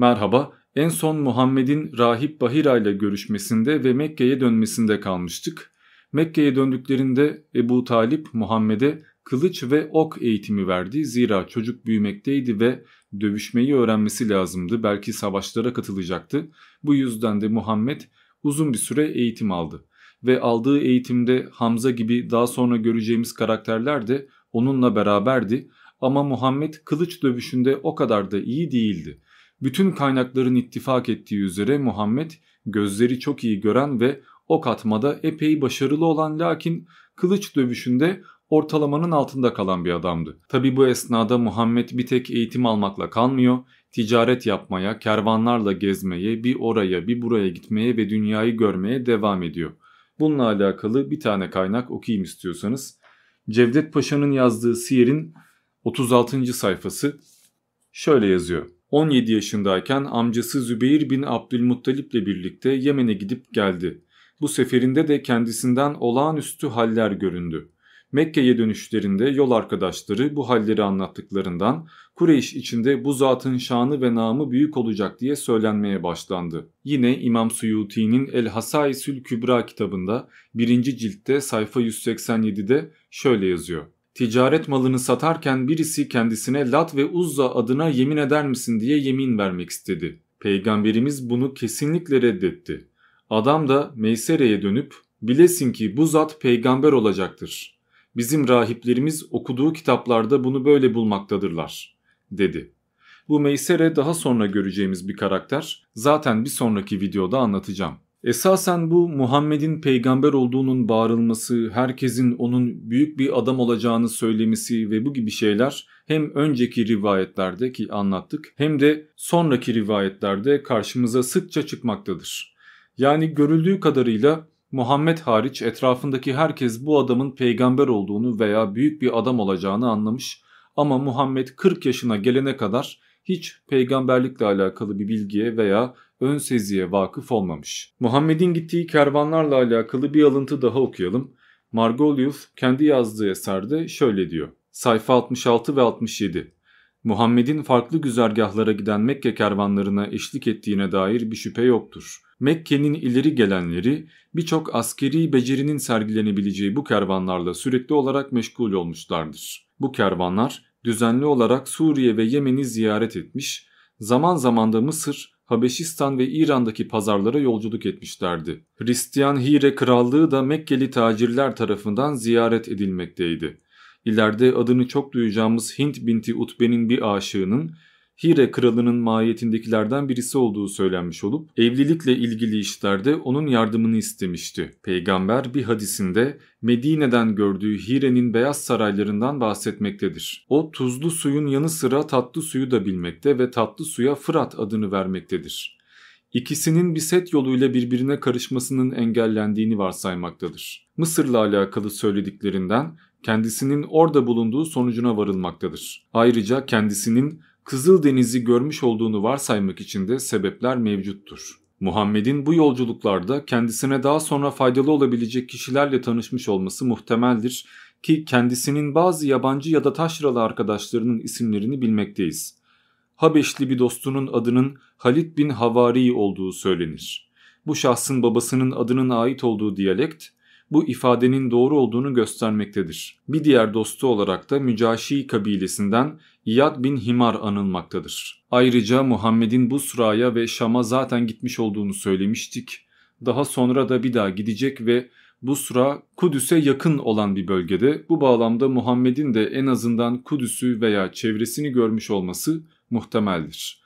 Merhaba, en son Muhammed'in Rahip Bahira ile görüşmesinde ve Mekke'ye dönmesinde kalmıştık. Mekke'ye döndüklerinde Ebu Talip Muhammed'e kılıç ve ok eğitimi verdi. Zira çocuk büyümekteydi ve dövüşmeyi öğrenmesi lazımdı. Belki savaşlara katılacaktı. Bu yüzden de Muhammed uzun bir süre eğitim aldı. Ve aldığı eğitimde Hamza gibi daha sonra göreceğimiz karakterler de onunla beraberdi. Ama Muhammed kılıç dövüşünde o kadar da iyi değildi. Bütün kaynakların ittifak ettiği üzere Muhammed gözleri çok iyi gören ve ok atmada epey başarılı olan lakin kılıç dövüşünde ortalamanın altında kalan bir adamdı. Tabi bu esnada Muhammed bir tek eğitim almakla kalmıyor, ticaret yapmaya, kervanlarla gezmeye, bir oraya bir buraya gitmeye ve dünyayı görmeye devam ediyor. Bununla alakalı bir tane kaynak okuyayım istiyorsanız. Cevdet Paşa'nın yazdığı siyerin 36. sayfası şöyle yazıyor. 17 yaşındayken amcası Zübeyir bin Abdülmuttalip ile birlikte Yemen'e gidip geldi. Bu seferinde de kendisinden olağanüstü haller göründü. Mekke'ye dönüşlerinde yol arkadaşları bu halleri anlattıklarından Kureyş içinde bu zatın şanı ve namı büyük olacak diye söylenmeye başlandı. Yine İmam Suyuti'nin El Hasaisül Kübra kitabında 1. ciltte sayfa 187'de şöyle yazıyor ticaret malını satarken birisi kendisine Lat ve Uzza adına yemin eder misin diye yemin vermek istedi. Peygamberimiz bunu kesinlikle reddetti. Adam da Meysere'ye dönüp bilesin ki bu zat peygamber olacaktır. Bizim rahiplerimiz okuduğu kitaplarda bunu böyle bulmaktadırlar dedi. Bu Meysere daha sonra göreceğimiz bir karakter zaten bir sonraki videoda anlatacağım. Esasen bu Muhammed'in peygamber olduğunun bağırılması, herkesin onun büyük bir adam olacağını söylemesi ve bu gibi şeyler hem önceki rivayetlerde ki anlattık hem de sonraki rivayetlerde karşımıza sıkça çıkmaktadır. Yani görüldüğü kadarıyla Muhammed hariç etrafındaki herkes bu adamın peygamber olduğunu veya büyük bir adam olacağını anlamış ama Muhammed 40 yaşına gelene kadar hiç peygamberlikle alakalı bir bilgiye veya ön seziye vakıf olmamış. Muhammed'in gittiği kervanlarla alakalı bir alıntı daha okuyalım. Margolius kendi yazdığı eserde şöyle diyor. Sayfa 66 ve 67. Muhammed'in farklı güzergahlara giden Mekke kervanlarına eşlik ettiğine dair bir şüphe yoktur. Mekke'nin ileri gelenleri birçok askeri becerinin sergilenebileceği bu kervanlarla sürekli olarak meşgul olmuşlardır. Bu kervanlar düzenli olarak Suriye ve Yemen'i ziyaret etmiş, zaman zaman da Mısır Habeşistan ve İran'daki pazarlara yolculuk etmişlerdi. Hristiyan Hire Krallığı da Mekkeli tacirler tarafından ziyaret edilmekteydi. İleride adını çok duyacağımız Hint binti Utbe'nin bir aşığının Hire kralının mahiyetindekilerden birisi olduğu söylenmiş olup evlilikle ilgili işlerde onun yardımını istemişti. Peygamber bir hadisinde Medine'den gördüğü Hire'nin beyaz saraylarından bahsetmektedir. O tuzlu suyun yanı sıra tatlı suyu da bilmekte ve tatlı suya Fırat adını vermektedir. İkisinin bir set yoluyla birbirine karışmasının engellendiğini varsaymaktadır. Mısır'la alakalı söylediklerinden kendisinin orada bulunduğu sonucuna varılmaktadır. Ayrıca kendisinin Kızıldeniz'i görmüş olduğunu varsaymak için de sebepler mevcuttur. Muhammed'in bu yolculuklarda kendisine daha sonra faydalı olabilecek kişilerle tanışmış olması muhtemeldir ki kendisinin bazı yabancı ya da taşralı arkadaşlarının isimlerini bilmekteyiz. Habeşli bir dostunun adının Halid bin Havari olduğu söylenir. Bu şahsın babasının adının ait olduğu diyalekt bu ifadenin doğru olduğunu göstermektedir. Bir diğer dostu olarak da Mücaşi kabilesinden İyad bin Himar anılmaktadır. Ayrıca Muhammed'in bu Sura'ya ve Şam'a zaten gitmiş olduğunu söylemiştik. Daha sonra da bir daha gidecek ve Busra Kudüs'e yakın olan bir bölgede bu bağlamda Muhammed'in de en azından Kudüs'ü veya çevresini görmüş olması muhtemeldir.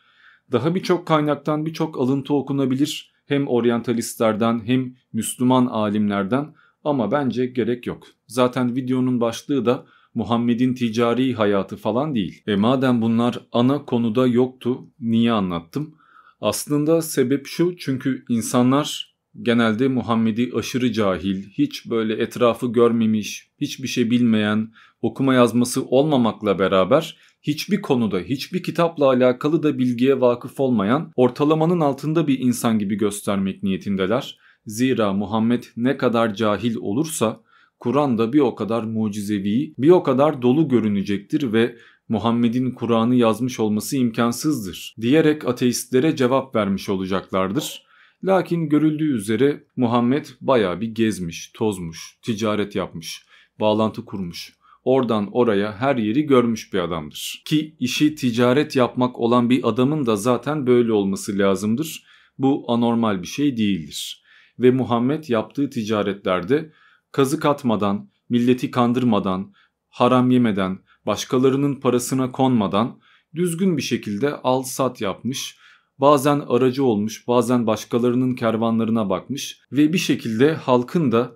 Daha birçok kaynaktan birçok alıntı okunabilir hem oryantalistlerden hem Müslüman alimlerden ama bence gerek yok. Zaten videonun başlığı da Muhammed'in ticari hayatı falan değil. E madem bunlar ana konuda yoktu niye anlattım? Aslında sebep şu çünkü insanlar genelde Muhammed'i aşırı cahil, hiç böyle etrafı görmemiş, hiçbir şey bilmeyen, okuma yazması olmamakla beraber hiçbir konuda, hiçbir kitapla alakalı da bilgiye vakıf olmayan, ortalamanın altında bir insan gibi göstermek niyetindeler. Zira Muhammed ne kadar cahil olursa Kur'an da bir o kadar mucizevi, bir o kadar dolu görünecektir ve Muhammed'in Kur'an'ı yazmış olması imkansızdır diyerek ateistlere cevap vermiş olacaklardır. Lakin görüldüğü üzere Muhammed baya bir gezmiş, tozmuş, ticaret yapmış, bağlantı kurmuş. Oradan oraya her yeri görmüş bir adamdır. Ki işi ticaret yapmak olan bir adamın da zaten böyle olması lazımdır. Bu anormal bir şey değildir ve Muhammed yaptığı ticaretlerde kazık atmadan, milleti kandırmadan, haram yemeden, başkalarının parasına konmadan düzgün bir şekilde al sat yapmış, bazen aracı olmuş, bazen başkalarının kervanlarına bakmış ve bir şekilde halkın da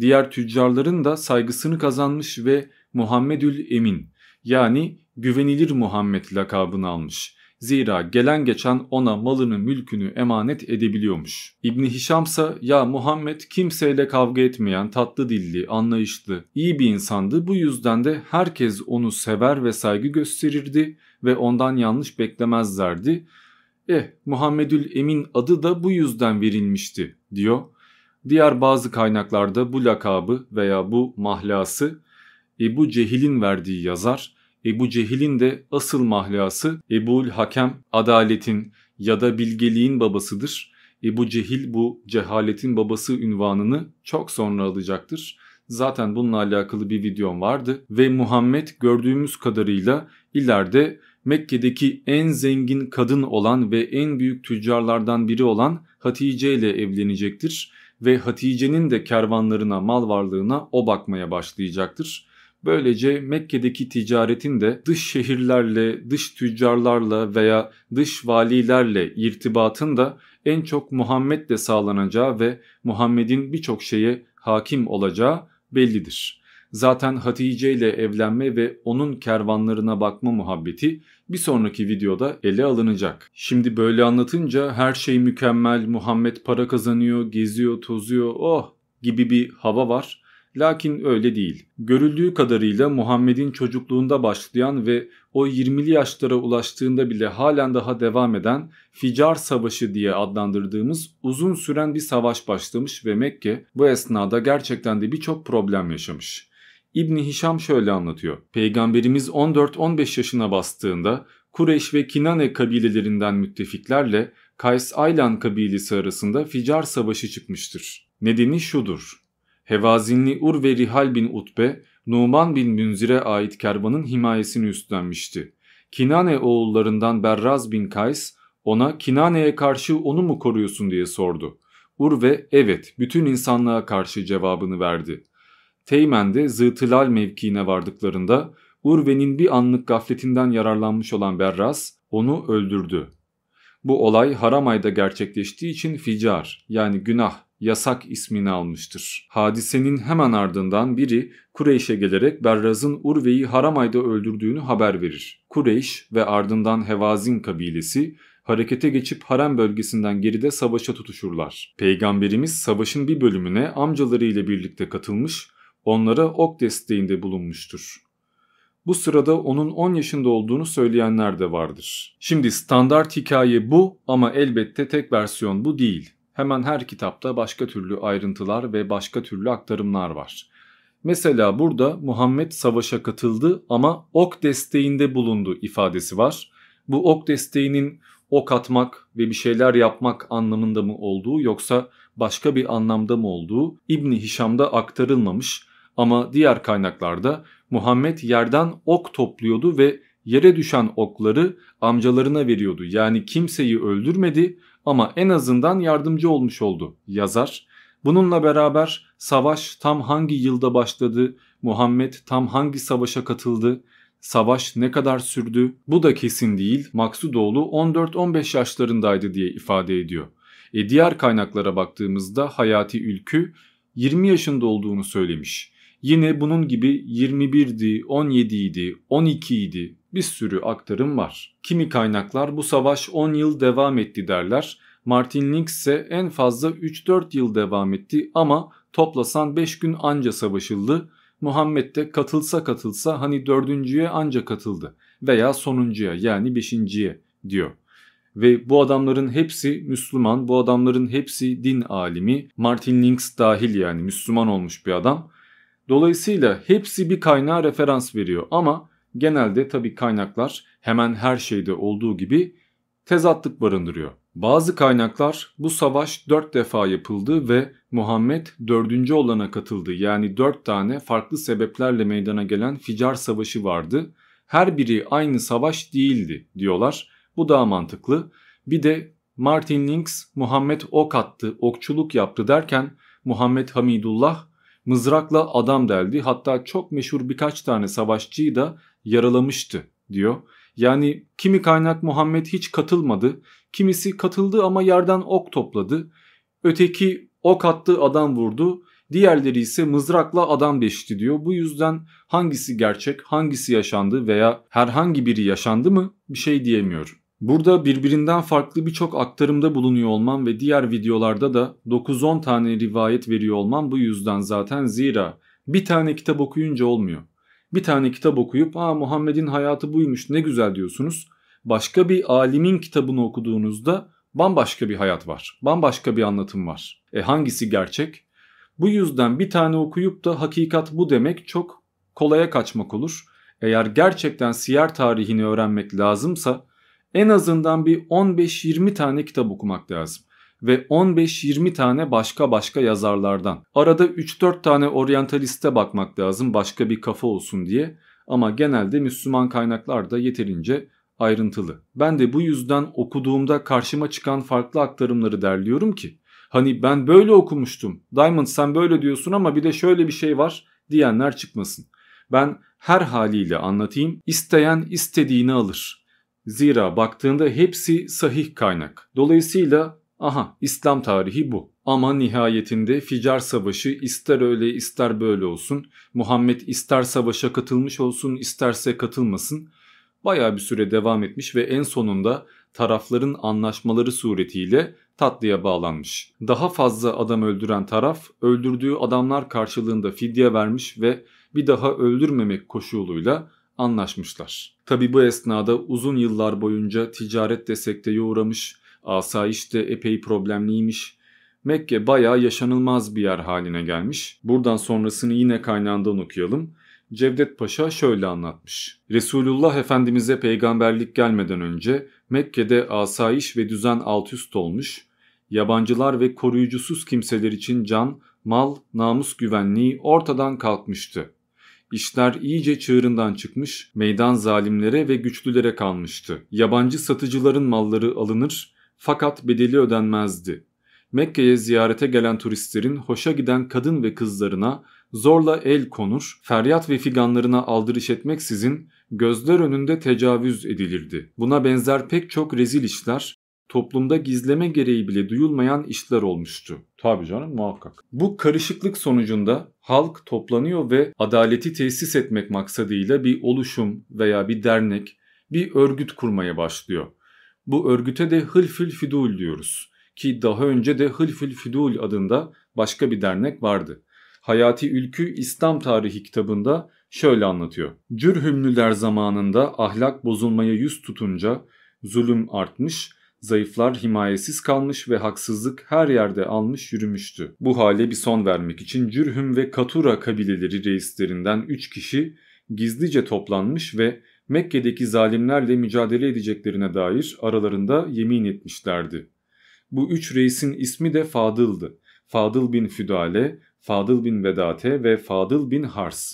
diğer tüccarların da saygısını kazanmış ve Muhammedül Emin yani güvenilir Muhammed lakabını almış. Zira gelen geçen ona malını mülkünü emanet edebiliyormuş. İbni Hişam ise ya Muhammed kimseyle kavga etmeyen tatlı dilli, anlayışlı, iyi bir insandı. Bu yüzden de herkes onu sever ve saygı gösterirdi ve ondan yanlış beklemezlerdi. Eh Muhammedül Emin adı da bu yüzden verilmişti diyor. Diğer bazı kaynaklarda bu lakabı veya bu mahlası Ebu Cehil'in verdiği yazar Ebu Cehil'in de asıl mahlası Ebul Hakem adaletin ya da bilgeliğin babasıdır. Ebu Cehil bu cehaletin babası ünvanını çok sonra alacaktır. Zaten bununla alakalı bir videom vardı ve Muhammed gördüğümüz kadarıyla ileride Mekke'deki en zengin kadın olan ve en büyük tüccarlardan biri olan Hatice ile evlenecektir ve Hatice'nin de kervanlarına, mal varlığına o bakmaya başlayacaktır. Böylece Mekke'deki ticaretin de dış şehirlerle, dış tüccarlarla veya dış valilerle irtibatın da en çok Muhammed'le sağlanacağı ve Muhammed'in birçok şeye hakim olacağı bellidir. Zaten Hatice ile evlenme ve onun kervanlarına bakma muhabbeti bir sonraki videoda ele alınacak. Şimdi böyle anlatınca her şey mükemmel, Muhammed para kazanıyor, geziyor, tozuyor, oh gibi bir hava var Lakin öyle değil. Görüldüğü kadarıyla Muhammed'in çocukluğunda başlayan ve o 20'li yaşlara ulaştığında bile halen daha devam eden Ficar Savaşı diye adlandırdığımız uzun süren bir savaş başlamış ve Mekke bu esnada gerçekten de birçok problem yaşamış. İbni Hişam şöyle anlatıyor. Peygamberimiz 14-15 yaşına bastığında Kureş ve Kinane kabilelerinden müttefiklerle Kays Aylan kabilesi arasında Ficar Savaşı çıkmıştır. Nedeni şudur. Hevazinli Ur ve Rihal bin Utbe, Numan bin Münzir'e ait kervanın himayesini üstlenmişti. Kinane oğullarından Berraz bin Kays ona Kinane'ye karşı onu mu koruyorsun diye sordu. Urve evet bütün insanlığa karşı cevabını verdi. Teğmen de Zıtılal mevkiine vardıklarında Urve'nin bir anlık gafletinden yararlanmış olan Berraz onu öldürdü. Bu olay Haramay'da gerçekleştiği için ficar yani günah yasak ismini almıştır. Hadisenin hemen ardından biri Kureyş'e gelerek Berraz'ın Urve'yi Haramay'da öldürdüğünü haber verir. Kureyş ve ardından Hevazin kabilesi harekete geçip harem bölgesinden geride savaşa tutuşurlar. Peygamberimiz savaşın bir bölümüne amcaları ile birlikte katılmış, onlara ok desteğinde bulunmuştur. Bu sırada onun 10 yaşında olduğunu söyleyenler de vardır. Şimdi standart hikaye bu ama elbette tek versiyon bu değil hemen her kitapta başka türlü ayrıntılar ve başka türlü aktarımlar var. Mesela burada Muhammed savaşa katıldı ama ok desteğinde bulundu ifadesi var. Bu ok desteğinin ok atmak ve bir şeyler yapmak anlamında mı olduğu yoksa başka bir anlamda mı olduğu İbni Hişam'da aktarılmamış ama diğer kaynaklarda Muhammed yerden ok topluyordu ve yere düşen okları amcalarına veriyordu. Yani kimseyi öldürmedi ama en azından yardımcı olmuş oldu yazar. Bununla beraber savaş tam hangi yılda başladı, Muhammed tam hangi savaşa katıldı, savaş ne kadar sürdü bu da kesin değil. Maksudoğlu 14-15 yaşlarındaydı diye ifade ediyor. E diğer kaynaklara baktığımızda Hayati Ülkü 20 yaşında olduğunu söylemiş. Yine bunun gibi 21'di, 17'ydi, 12'ydi, bir sürü aktarım var. Kimi kaynaklar bu savaş 10 yıl devam etti derler. Martin Links ise en fazla 3-4 yıl devam etti ama toplasan 5 gün anca savaşıldı. Muhammed de katılsa katılsa hani dördüncüye anca katıldı veya sonuncuya yani beşinciye diyor. Ve bu adamların hepsi Müslüman, bu adamların hepsi din alimi, Martin Links dahil yani Müslüman olmuş bir adam. Dolayısıyla hepsi bir kaynağa referans veriyor ama genelde tabi kaynaklar hemen her şeyde olduğu gibi tezatlık barındırıyor. Bazı kaynaklar bu savaş 4 defa yapıldı ve Muhammed 4. olana katıldı. Yani 4 tane farklı sebeplerle meydana gelen Ficar Savaşı vardı. Her biri aynı savaş değildi diyorlar. Bu daha mantıklı. Bir de Martin Links Muhammed ok attı, okçuluk yaptı derken Muhammed Hamidullah mızrakla adam deldi. Hatta çok meşhur birkaç tane savaşçıyı da yaralamıştı diyor. Yani kimi kaynak Muhammed hiç katılmadı, kimisi katıldı ama yerden ok topladı. Öteki ok attı adam vurdu, diğerleri ise mızrakla adam deşti diyor. Bu yüzden hangisi gerçek, hangisi yaşandı veya herhangi biri yaşandı mı bir şey diyemiyorum. Burada birbirinden farklı birçok aktarımda bulunuyor olmam ve diğer videolarda da 9-10 tane rivayet veriyor olmam bu yüzden zaten zira bir tane kitap okuyunca olmuyor. Bir tane kitap okuyup aa Muhammed'in hayatı buymuş ne güzel diyorsunuz. Başka bir alimin kitabını okuduğunuzda bambaşka bir hayat var. Bambaşka bir anlatım var. E hangisi gerçek? Bu yüzden bir tane okuyup da hakikat bu demek çok kolaya kaçmak olur. Eğer gerçekten siyer tarihini öğrenmek lazımsa en azından bir 15-20 tane kitap okumak lazım ve 15-20 tane başka başka yazarlardan. Arada 3-4 tane oryantaliste bakmak lazım başka bir kafa olsun diye ama genelde Müslüman kaynaklar da yeterince ayrıntılı. Ben de bu yüzden okuduğumda karşıma çıkan farklı aktarımları derliyorum ki hani ben böyle okumuştum. Diamond sen böyle diyorsun ama bir de şöyle bir şey var diyenler çıkmasın. Ben her haliyle anlatayım. isteyen istediğini alır. Zira baktığında hepsi sahih kaynak. Dolayısıyla Aha İslam tarihi bu. Ama nihayetinde Ficar Savaşı ister öyle ister böyle olsun. Muhammed ister savaşa katılmış olsun isterse katılmasın. Baya bir süre devam etmiş ve en sonunda tarafların anlaşmaları suretiyle tatlıya bağlanmış. Daha fazla adam öldüren taraf öldürdüğü adamlar karşılığında fidye vermiş ve bir daha öldürmemek koşuluyla anlaşmışlar. Tabi bu esnada uzun yıllar boyunca ticaret desekte yoğuramış, Asayiş de epey problemliymiş. Mekke bayağı yaşanılmaz bir yer haline gelmiş. Buradan sonrasını yine kaynağından okuyalım. Cevdet Paşa şöyle anlatmış. Resulullah Efendimiz'e peygamberlik gelmeden önce Mekke'de asayiş ve düzen altüst olmuş, yabancılar ve koruyucusuz kimseler için can, mal, namus güvenliği ortadan kalkmıştı. İşler iyice çığırından çıkmış, meydan zalimlere ve güçlülere kalmıştı. Yabancı satıcıların malları alınır, fakat bedeli ödenmezdi. Mekke'ye ziyarete gelen turistlerin hoşa giden kadın ve kızlarına zorla el konur, feryat ve figanlarına aldırış etmeksizin gözler önünde tecavüz edilirdi. Buna benzer pek çok rezil işler toplumda gizleme gereği bile duyulmayan işler olmuştu. Tabii canım muhakkak. Bu karışıklık sonucunda halk toplanıyor ve adaleti tesis etmek maksadıyla bir oluşum veya bir dernek, bir örgüt kurmaya başlıyor. Bu örgüte de Hılfül Füdul diyoruz ki daha önce de Hılfül Füdul adında başka bir dernek vardı. Hayati Ülkü İslam Tarihi kitabında şöyle anlatıyor. Cürhümlüler zamanında ahlak bozulmaya yüz tutunca zulüm artmış, zayıflar himayesiz kalmış ve haksızlık her yerde almış yürümüştü. Bu hale bir son vermek için Cürhüm ve Katura kabileleri reislerinden 3 kişi gizlice toplanmış ve Mekke'deki zalimlerle mücadele edeceklerine dair aralarında yemin etmişlerdi. Bu üç reisin ismi de Fadıl'dı. Fadıl bin Füdale, Fadıl bin Vedate ve Fadıl bin Hars.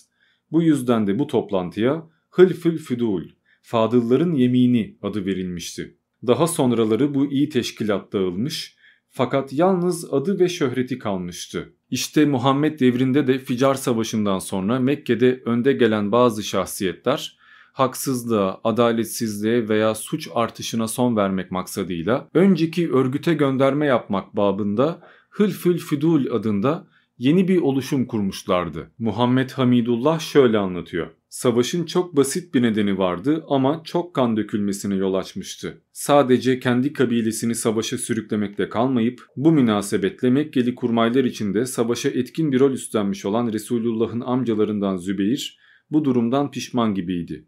Bu yüzden de bu toplantıya Hılfül Füdul, Fadılların Yemini adı verilmişti. Daha sonraları bu iyi teşkilat dağılmış fakat yalnız adı ve şöhreti kalmıştı. İşte Muhammed devrinde de Ficar Savaşı'ndan sonra Mekke'de önde gelen bazı şahsiyetler haksızlığa, adaletsizliğe veya suç artışına son vermek maksadıyla önceki örgüte gönderme yapmak babında Hılfül Füdul adında yeni bir oluşum kurmuşlardı. Muhammed Hamidullah şöyle anlatıyor. Savaşın çok basit bir nedeni vardı ama çok kan dökülmesine yol açmıştı. Sadece kendi kabilesini savaşa sürüklemekle kalmayıp bu münasebetle Mekkeli kurmaylar içinde savaşa etkin bir rol üstlenmiş olan Resulullah'ın amcalarından Zübeyir bu durumdan pişman gibiydi.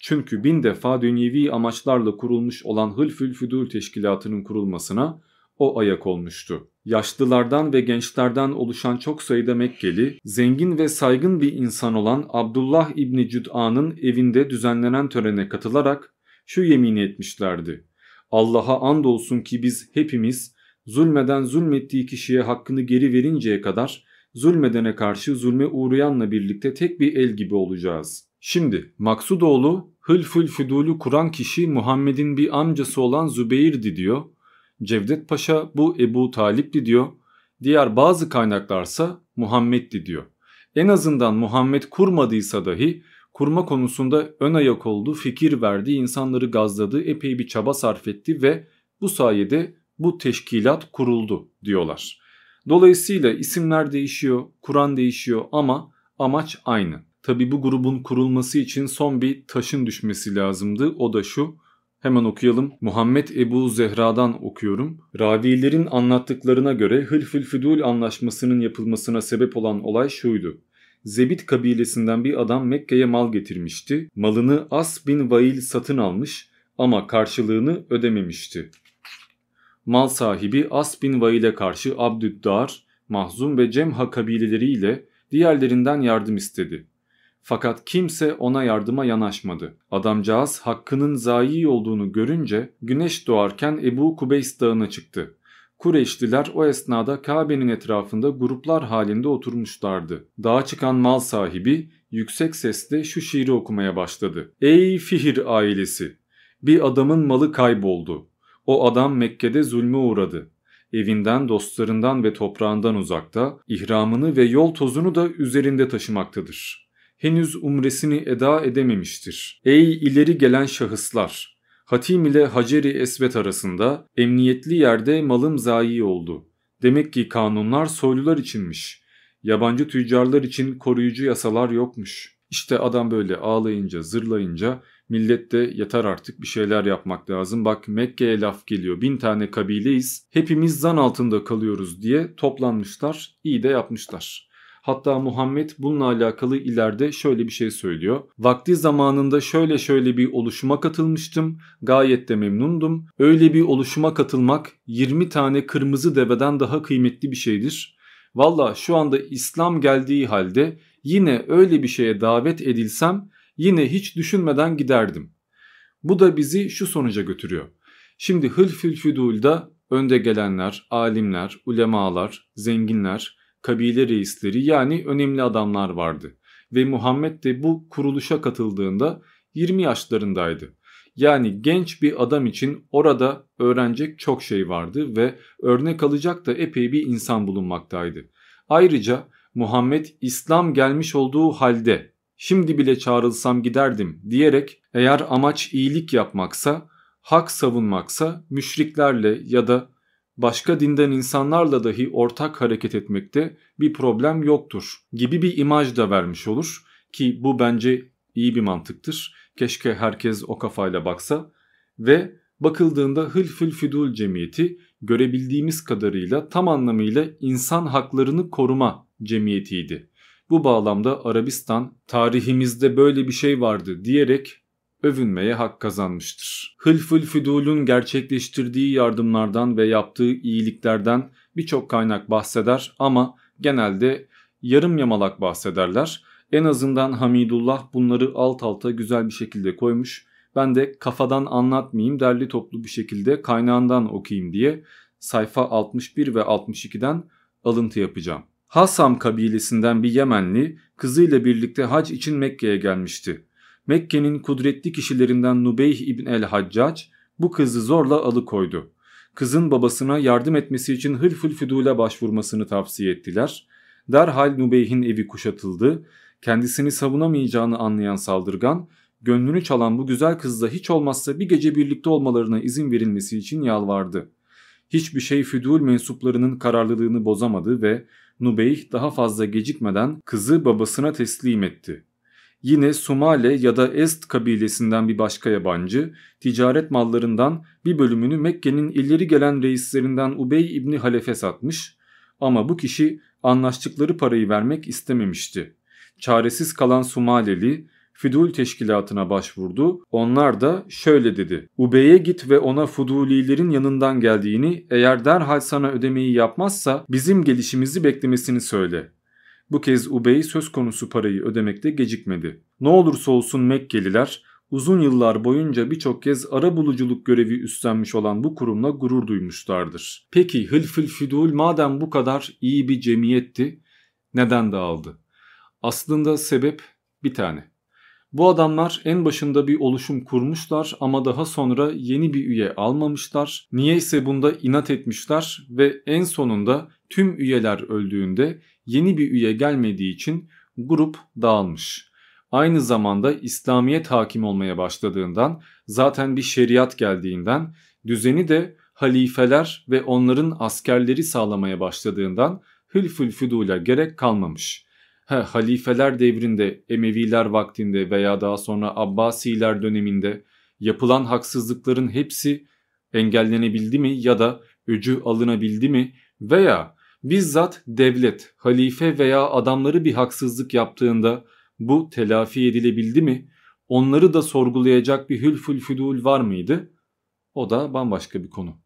Çünkü bin defa dünyevi amaçlarla kurulmuş olan Hılfül Füdül Teşkilatı'nın kurulmasına o ayak olmuştu. Yaşlılardan ve gençlerden oluşan çok sayıda Mekkeli, zengin ve saygın bir insan olan Abdullah İbni Cüd'an'ın evinde düzenlenen törene katılarak şu yemini etmişlerdi. Allah'a andolsun ki biz hepimiz zulmeden zulmettiği kişiye hakkını geri verinceye kadar zulmedene karşı zulme uğrayanla birlikte tek bir el gibi olacağız.'' Şimdi Maksudoğlu Hılful Füdul'u kuran kişi Muhammed'in bir amcası olan Zübeyir'di diyor. Cevdet Paşa bu Ebu Talip'ti diyor. Diğer bazı kaynaklarsa Muhammed'di diyor. En azından Muhammed kurmadıysa dahi kurma konusunda ön ayak oldu, fikir verdi, insanları gazladı, epey bir çaba sarf etti ve bu sayede bu teşkilat kuruldu diyorlar. Dolayısıyla isimler değişiyor, Kur'an değişiyor ama amaç aynı. Tabi bu grubun kurulması için son bir taşın düşmesi lazımdı. O da şu. Hemen okuyalım. Muhammed Ebu Zehra'dan okuyorum. Ravilerin anlattıklarına göre Hılfül Füdül anlaşmasının yapılmasına sebep olan olay şuydu. Zebit kabilesinden bir adam Mekke'ye mal getirmişti. Malını As bin Vail satın almış ama karşılığını ödememişti. Mal sahibi As bin Vail'e karşı Abdüddar, Mahzum ve Cemha kabileleriyle diğerlerinden yardım istedi. Fakat kimse ona yardıma yanaşmadı. Adamcağız hakkının zayi olduğunu görünce güneş doğarken Ebu Kubeys dağına çıktı. Kureyşliler o esnada Kabe'nin etrafında gruplar halinde oturmuşlardı. Dağa çıkan mal sahibi yüksek sesle şu şiiri okumaya başladı. Ey Fihir ailesi! Bir adamın malı kayboldu. O adam Mekke'de zulme uğradı. Evinden, dostlarından ve toprağından uzakta, ihramını ve yol tozunu da üzerinde taşımaktadır.'' henüz umresini eda edememiştir. Ey ileri gelen şahıslar! Hatim ile Haceri Esvet arasında emniyetli yerde malım zayi oldu. Demek ki kanunlar soylular içinmiş. Yabancı tüccarlar için koruyucu yasalar yokmuş. İşte adam böyle ağlayınca, zırlayınca millet de yeter artık bir şeyler yapmak lazım. Bak Mekke'ye laf geliyor bin tane kabileyiz hepimiz zan altında kalıyoruz diye toplanmışlar iyi de yapmışlar. Hatta Muhammed bununla alakalı ileride şöyle bir şey söylüyor. Vakti zamanında şöyle şöyle bir oluşuma katılmıştım. Gayet de memnundum. Öyle bir oluşuma katılmak 20 tane kırmızı deveden daha kıymetli bir şeydir. Valla şu anda İslam geldiği halde yine öyle bir şeye davet edilsem yine hiç düşünmeden giderdim. Bu da bizi şu sonuca götürüyor. Şimdi Hılfül Füdul'da önde gelenler, alimler, ulemalar, zenginler kabile reisleri yani önemli adamlar vardı ve Muhammed de bu kuruluşa katıldığında 20 yaşlarındaydı. Yani genç bir adam için orada öğrenecek çok şey vardı ve örnek alacak da epey bir insan bulunmaktaydı. Ayrıca Muhammed İslam gelmiş olduğu halde şimdi bile çağrılsam giderdim diyerek eğer amaç iyilik yapmaksa, hak savunmaksa müşriklerle ya da başka dinden insanlarla dahi ortak hareket etmekte bir problem yoktur gibi bir imaj da vermiş olur ki bu bence iyi bir mantıktır. Keşke herkes o kafayla baksa ve bakıldığında Hılfül Fidul Cemiyeti görebildiğimiz kadarıyla tam anlamıyla insan haklarını koruma cemiyetiydi. Bu bağlamda Arabistan tarihimizde böyle bir şey vardı diyerek övünmeye hak kazanmıştır. Hılful Füdul'ün gerçekleştirdiği yardımlardan ve yaptığı iyiliklerden birçok kaynak bahseder ama genelde yarım yamalak bahsederler. En azından Hamidullah bunları alt alta güzel bir şekilde koymuş. Ben de kafadan anlatmayayım derli toplu bir şekilde kaynağından okuyayım diye sayfa 61 ve 62'den alıntı yapacağım. Hasam kabilesinden bir Yemenli kızıyla birlikte hac için Mekke'ye gelmişti. Mekke'nin kudretli kişilerinden Nubeyh ibn el-Haccac bu kızı zorla alıkoydu. Kızın babasına yardım etmesi için hılful füdule başvurmasını tavsiye ettiler. Derhal Nubeyh'in evi kuşatıldı. Kendisini savunamayacağını anlayan saldırgan, gönlünü çalan bu güzel kızla hiç olmazsa bir gece birlikte olmalarına izin verilmesi için yalvardı. Hiçbir şey Füdül mensuplarının kararlılığını bozamadı ve Nubeyh daha fazla gecikmeden kızı babasına teslim etti. Yine Sumale ya da Est kabilesinden bir başka yabancı ticaret mallarından bir bölümünü Mekke'nin ileri gelen reislerinden Ubey İbni Halef'e satmış ama bu kişi anlaştıkları parayı vermek istememişti. Çaresiz kalan Sumaleli Fidul teşkilatına başvurdu. Onlar da şöyle dedi. Ubey'e git ve ona Fudulilerin yanından geldiğini eğer derhal sana ödemeyi yapmazsa bizim gelişimizi beklemesini söyle. Bu kez Ubey söz konusu parayı ödemekte gecikmedi. Ne olursa olsun Mekkeliler uzun yıllar boyunca birçok kez ara buluculuk görevi üstlenmiş olan bu kurumla gurur duymuşlardır. Peki Hılfıl Füdul madem bu kadar iyi bir cemiyetti neden dağıldı? Aslında sebep bir tane. Bu adamlar en başında bir oluşum kurmuşlar ama daha sonra yeni bir üye almamışlar. Niyeyse bunda inat etmişler ve en sonunda tüm üyeler öldüğünde yeni bir üye gelmediği için grup dağılmış. Aynı zamanda İslamiyet hakim olmaya başladığından zaten bir şeriat geldiğinden düzeni de halifeler ve onların askerleri sağlamaya başladığından hülfül füdula gerek kalmamış. Ha, halifeler devrinde, Emeviler vaktinde veya daha sonra Abbasiler döneminde yapılan haksızlıkların hepsi engellenebildi mi ya da öcü alınabildi mi veya Bizzat devlet, halife veya adamları bir haksızlık yaptığında bu telafi edilebildi mi? Onları da sorgulayacak bir hülfül fudul var mıydı? O da bambaşka bir konu.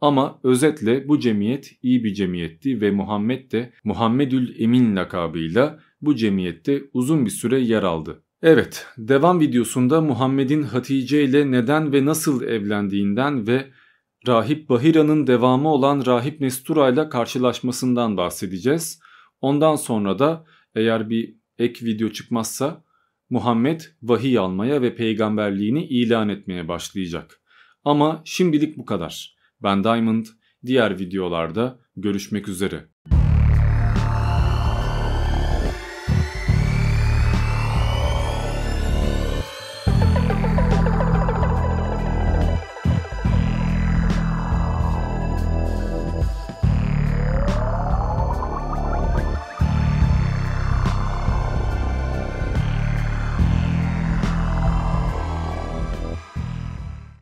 Ama özetle bu cemiyet iyi bir cemiyetti ve Muhammed de Muhammedül Emin lakabıyla bu cemiyette uzun bir süre yer aldı. Evet, devam videosunda Muhammed'in Hatice ile neden ve nasıl evlendiğinden ve Rahip Bahira'nın devamı olan Rahip Nestura ile karşılaşmasından bahsedeceğiz. Ondan sonra da eğer bir ek video çıkmazsa Muhammed vahiy almaya ve peygamberliğini ilan etmeye başlayacak. Ama şimdilik bu kadar. Ben Diamond, diğer videolarda görüşmek üzere.